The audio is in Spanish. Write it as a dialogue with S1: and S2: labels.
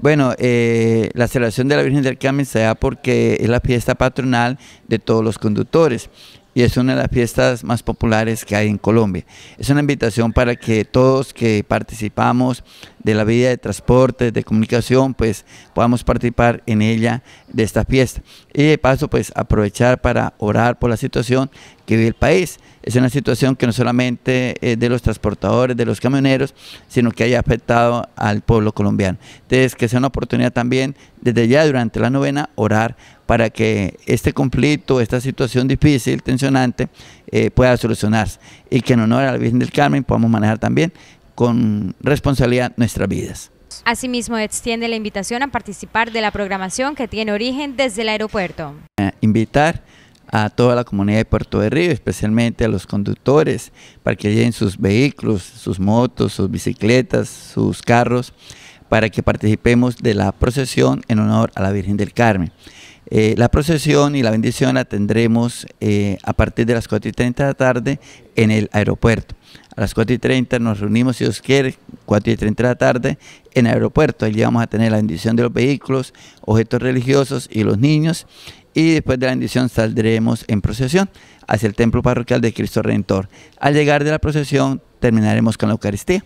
S1: Bueno, eh, la celebración de la Virgen del Carmen se da porque es la fiesta patronal de todos los conductores y es una de las fiestas más populares que hay en Colombia. Es una invitación para que todos que participamos de la vida de transporte, de comunicación, pues podamos participar en ella, de esta fiesta. Y de paso, pues aprovechar para orar por la situación que vive el país. Es una situación que no solamente es de los transportadores, de los camioneros, sino que haya afectado al pueblo colombiano. Entonces, que sea una oportunidad también, desde ya durante la novena, orar para que este conflicto, esta situación difícil, tensionante, eh, pueda solucionarse y que en honor a la Virgen del Carmen podamos manejar también con responsabilidad nuestras vidas.
S2: Asimismo, extiende la invitación a participar de la programación que tiene origen desde el aeropuerto.
S1: invitar a toda la comunidad de Puerto de Río, especialmente a los conductores, para que lleven sus vehículos, sus motos, sus bicicletas, sus carros para que participemos de la procesión en honor a la Virgen del Carmen. Eh, la procesión y la bendición la tendremos eh, a partir de las 4 y 30 de la tarde en el aeropuerto. A las 4 y 30 nos reunimos, si Dios quiere, 4 y 30 de la tarde en el aeropuerto. Allí vamos a tener la bendición de los vehículos, objetos religiosos y los niños. Y después de la bendición saldremos en procesión hacia el templo parroquial de Cristo Redentor. Al llegar de la procesión terminaremos con la Eucaristía.